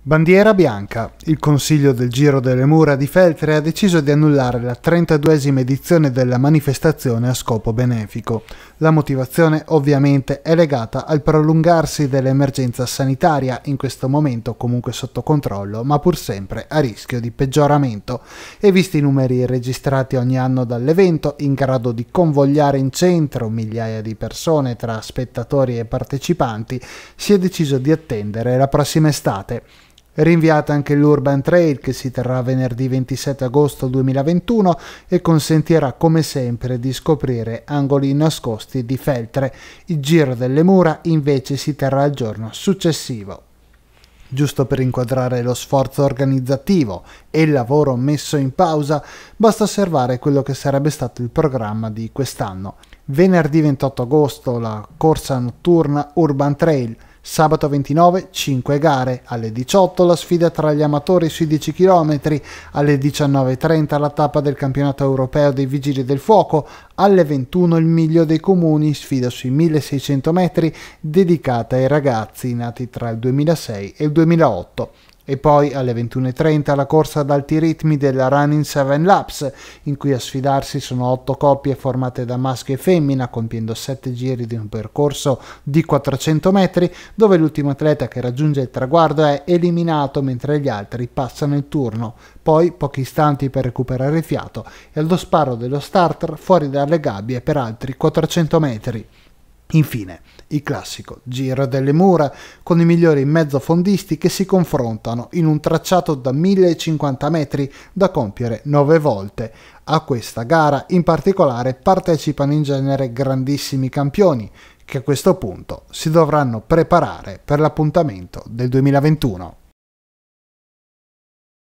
Bandiera bianca. Il Consiglio del Giro delle Mura di Feltre ha deciso di annullare la 32esima edizione della manifestazione a scopo benefico. La motivazione ovviamente è legata al prolungarsi dell'emergenza sanitaria, in questo momento comunque sotto controllo, ma pur sempre a rischio di peggioramento. E visti i numeri registrati ogni anno dall'evento, in grado di convogliare in centro migliaia di persone tra spettatori e partecipanti, si è deciso di attendere la prossima estate rinviata anche l'Urban Trail che si terrà venerdì 27 agosto 2021 e consentirà come sempre di scoprire angoli nascosti di Feltre. Il Giro delle Mura invece si terrà il giorno successivo giusto per inquadrare lo sforzo organizzativo e il lavoro messo in pausa, basta osservare quello che sarebbe stato il programma di quest'anno. Venerdì 28 agosto la corsa notturna Urban Trail, Sabato 29, 5 gare. Alle 18 la sfida tra gli amatori sui 10 km, alle 19.30 la tappa del campionato europeo dei Vigili del Fuoco, alle 21 il Miglio dei Comuni, sfida sui 1600 metri dedicata ai ragazzi nati tra il 2006 e il 2008. E poi alle 21.30 la corsa ad alti ritmi della Running 7 Laps, in cui a sfidarsi sono otto coppie formate da maschio e femmina, compiendo sette giri di un percorso di 400 metri, dove l'ultimo atleta che raggiunge il traguardo è eliminato mentre gli altri passano il turno. Poi pochi istanti per recuperare il fiato e allo sparo dello starter fuori dalle gabbie per altri 400 metri. Infine, il classico Giro delle Mura, con i migliori mezzofondisti che si confrontano in un tracciato da 1050 metri da compiere 9 volte. A questa gara in particolare partecipano in genere grandissimi campioni, che a questo punto si dovranno preparare per l'appuntamento del 2021.